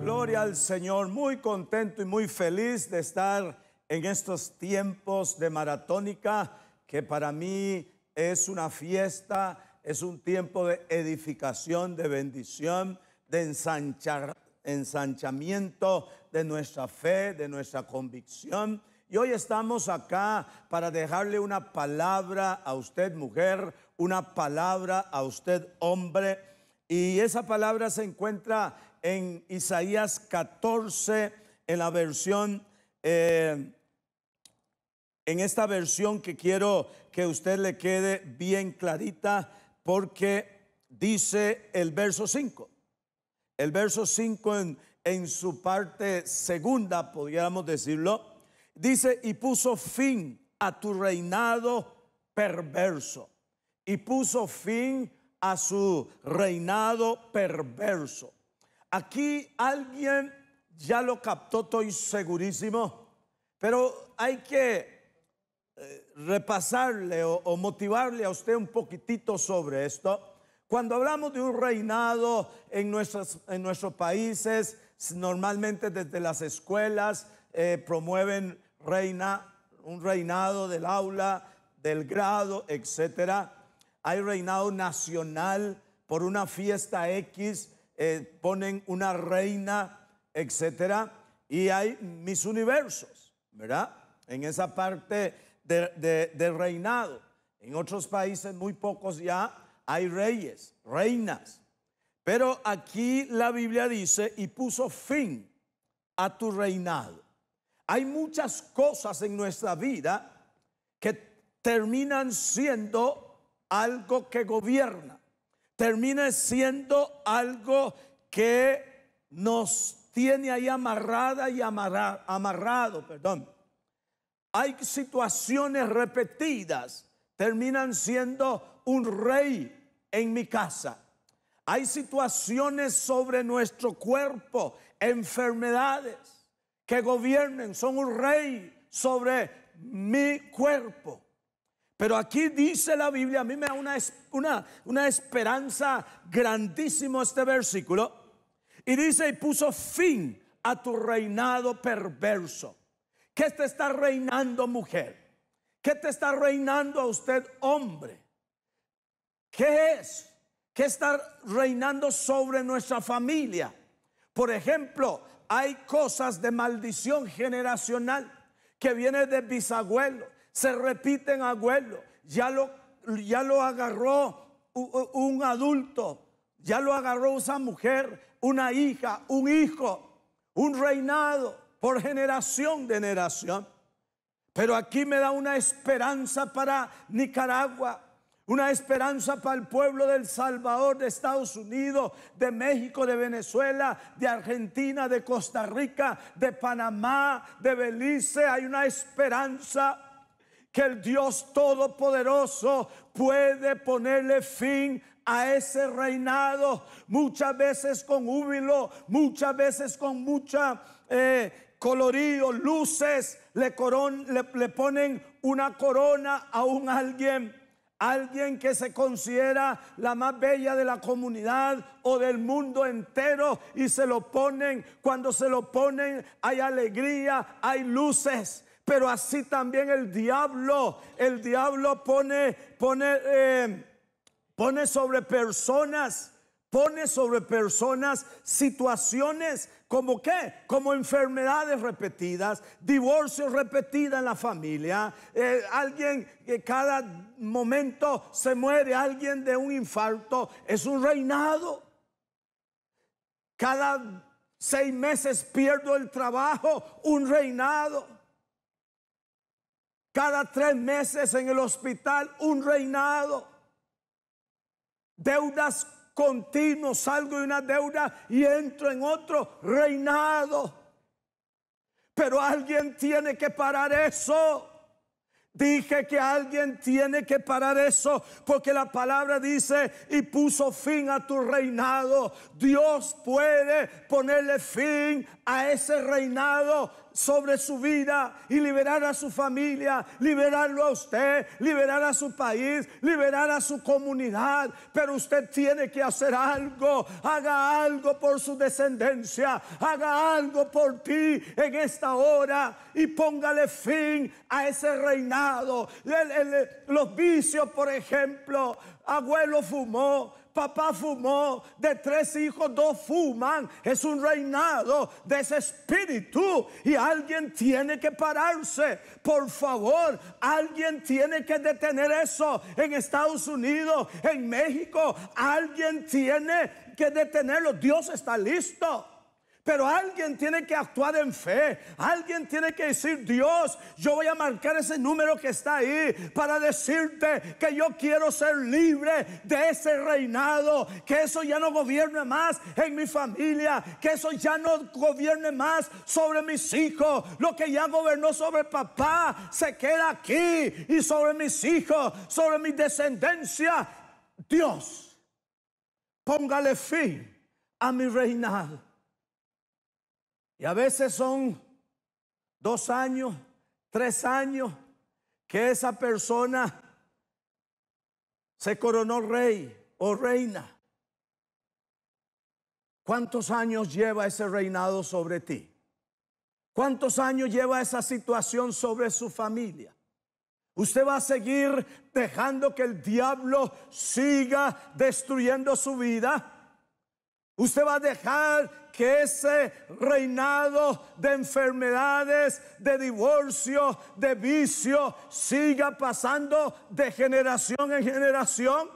Gloria al Señor, muy contento y muy feliz de estar en estos tiempos de maratónica que para mí es una fiesta, es un tiempo de edificación, de bendición, de ensanchamiento de nuestra fe, de nuestra convicción y hoy estamos acá para dejarle una palabra a usted mujer, una palabra a usted hombre. Y esa palabra se encuentra en Isaías 14, en la versión, eh, en esta versión que quiero que usted le quede bien clarita, porque dice el verso 5. El verso 5 en, en su parte segunda, podríamos decirlo, Dice, y puso fin a tu reinado perverso. Y puso fin a su reinado perverso. Aquí alguien ya lo captó, estoy segurísimo, pero hay que eh, repasarle o, motivarle a usted un poquitito sobre esto. Cuando hablamos de un reinado en, nuestras, en nuestros países, normalmente desde las escuelas eh, promueven reina, un reinado del aula, del grado, etc. Hay reinado nacional por una fiesta X, eh, ponen una reina, etcétera Y hay mis universos, ¿verdad? En esa parte del de reinado. En otros países, muy pocos ya, hay reyes, reinas. Pero aquí la Biblia dice, y puso fin a tu reinado hay muchas cosas en nuestra vida que terminan siendo algo que gobierna, termina siendo algo que nos tiene ahí amarrada y amarrado, perdón. Hay situaciones repetidas, terminan siendo un rey en mi casa. Hay situaciones sobre nuestro cuerpo, enfermedades, que gobiernen, son un rey sobre mi cuerpo. Pero aquí dice la Biblia, a mí me da una, una, una esperanza grandísimo este versículo. Y dice, y puso fin a tu reinado perverso. ¿Qué te está reinando mujer? ¿Qué te está reinando a usted hombre? ¿Qué es? ¿Qué está reinando sobre nuestra familia? Por ejemplo, hay cosas de maldición generacional que viene de bisabuelo, se repiten abuelo, ya lo, ya lo agarró un adulto, ya lo agarró esa mujer, una hija, un hijo, un reinado por generación de generación. Pero aquí me da una esperanza para Nicaragua, una esperanza para el pueblo del Salvador, de Estados Unidos, de México, de Venezuela, de Argentina, de Costa Rica, de Panamá, de Belice. Hay una esperanza que el Dios Todopoderoso puede ponerle fin a ese reinado, muchas veces con júbilo, muchas veces con mucha... Eh, colorido, colorío, luces, le, le ponen una corona a un alguien Alguien que se considera la más bella de la comunidad o del mundo entero y se lo ponen. Cuando se lo ponen hay alegría, hay luces. Pero así también el diablo, el diablo pone, pone, eh, pone sobre personas pone sobre personas situaciones como qué, como enfermedades repetidas, divorcios repetida en la familia, eh, alguien que cada momento se muere, alguien de un infarto, es un reinado. Cada seis meses pierdo el trabajo, un reinado. Cada tres meses en el hospital, un reinado. Deudas continuo, salgo de una deuda y entro en otro reinado. Pero alguien tiene que parar eso. Dije que alguien tiene que parar eso, porque la palabra dice, y puso fin a tu reinado. Dios puede ponerle fin a ese reinado sobre su vida y liberar a su familia, liberarlo a usted, liberar a su país, liberar a su comunidad. Pero usted tiene que hacer algo, haga algo por su descendencia, haga algo por ti en esta hora y póngale fin a ese reinado. los vicios, por ejemplo, abuelo fumó, papá fumó, de tres hijos dos fuman. Es un reinado de ese espíritu y alguien tiene que pararse. Por favor, alguien tiene que detener eso en Estados Unidos, en México. Alguien tiene que detenerlo. Dios está listo. Pero alguien tiene que actuar en fe. Alguien tiene que decir, Dios, yo voy a marcar ese número que está ahí para decirte que yo quiero ser libre de ese reinado. Que eso ya no gobierne más en mi familia. Que eso ya no gobierne más sobre mis hijos. Lo que ya gobernó sobre papá se queda aquí y sobre mis hijos, sobre mi descendencia. Dios, póngale fin a mi reinado. Y a veces son dos años, tres años que esa persona se coronó rey o reina. ¿Cuántos años lleva ese reinado sobre ti? ¿Cuántos años lleva esa situación sobre su familia? Usted va a seguir dejando que el diablo siga destruyendo su vida. Usted va a dejar que ese reinado de enfermedades, de divorcio, de vicio, siga pasando de generación en generación.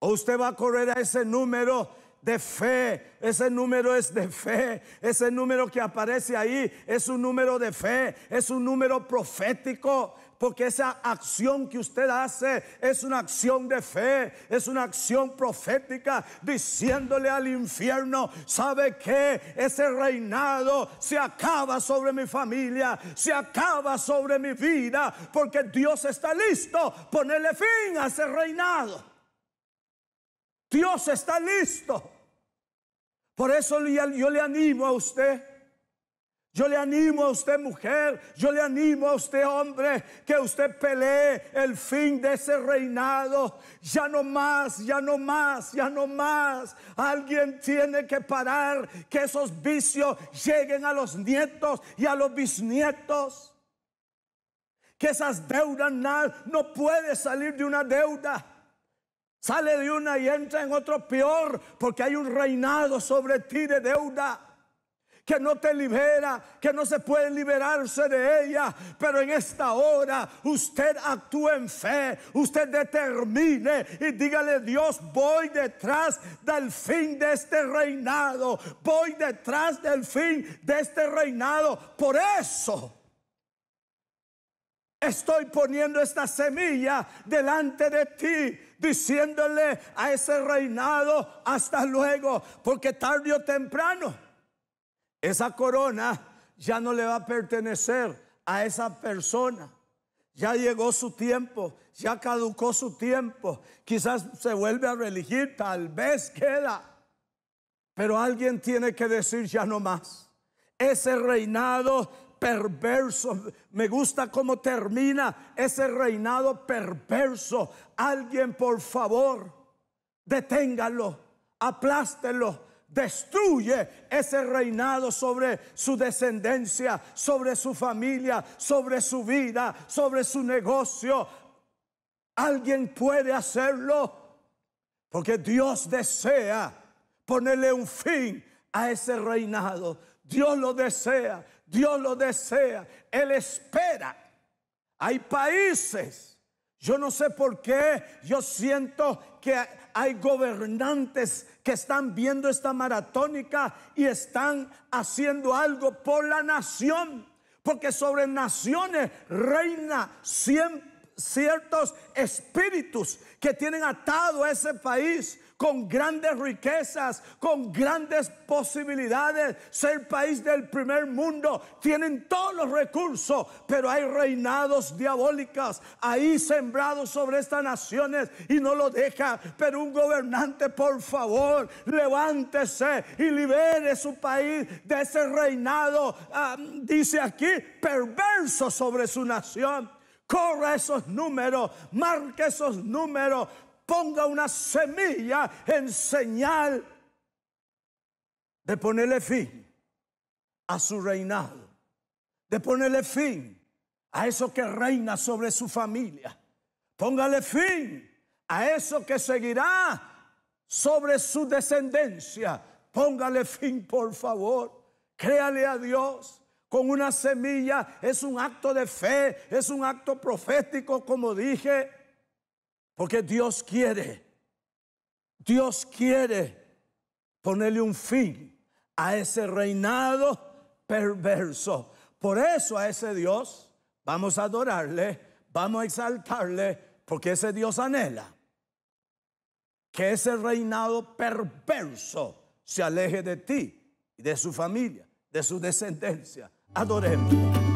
O usted va a correr a ese número de fe. Ese número es de fe. Ese número que aparece ahí es un número de fe. Es un número profético. Porque esa acción que usted hace es una acción de fe, es una acción profética, diciéndole al infierno, ¿sabe que Ese reinado se acaba sobre mi familia, se acaba sobre mi vida, porque Dios está listo ponerle fin a ese reinado. Dios está listo. Por eso yo le animo a usted. Yo le animo a usted mujer, yo le animo a usted hombre, que usted pelee el fin de ese reinado. Ya no más, ya no más, ya no más. Alguien tiene que parar que esos vicios lleguen a los nietos y a los bisnietos. Que esas deudas, no puede salir de una deuda. Sale de una y entra en otro peor porque hay un reinado sobre ti de deuda que no te libera, que no se puede liberarse de ella. Pero en esta hora usted actúa en fe, usted determine y dígale, Dios, voy detrás del fin de este reinado, voy detrás del fin de este reinado. Por eso estoy poniendo esta semilla delante de ti diciéndole a ese reinado hasta luego, porque tarde o temprano esa corona ya no le va a pertenecer a esa persona. Ya llegó su tiempo, ya caducó su tiempo. Quizás se vuelve a reelegir, tal vez queda. Pero alguien tiene que decir ya no más. Ese reinado perverso. Me gusta cómo termina ese reinado perverso. Alguien, por favor, deténgalo, aplástelo, destruye ese reinado sobre su descendencia, sobre su familia, sobre su vida, sobre su negocio. Alguien puede hacerlo porque Dios desea ponerle un fin a ese reinado. Dios lo desea. Dios lo desea, Él espera. Hay países, yo no sé por qué, yo siento que hay gobernantes que están viendo esta maratónica y están haciendo algo por la nación, porque sobre naciones reina ciertos espíritus que tienen atado a ese país con grandes riquezas, con grandes posibilidades, ser país del primer mundo, tienen todos los recursos, pero hay reinados diabólicos ahí sembrados sobre estas naciones y no lo deja. Pero un gobernante, por favor, levántese y libere su país de ese reinado, ah, dice aquí, perverso sobre su nación. Corra esos números, marque esos números, ponga una semilla en señal de ponerle fin a su reinado, de ponerle fin a eso que reina sobre su familia. Póngale fin a eso que seguirá sobre su descendencia. Póngale fin, por favor. Créale a Dios. Con una semilla es un acto de fe, es un acto profético, como dije. Porque Dios quiere, Dios quiere ponerle un fin a ese reinado perverso. Por eso a ese Dios vamos a adorarle, vamos a exaltarle, porque ese Dios anhela que ese reinado perverso se aleje de ti y de su familia, de su descendencia. Adoremos.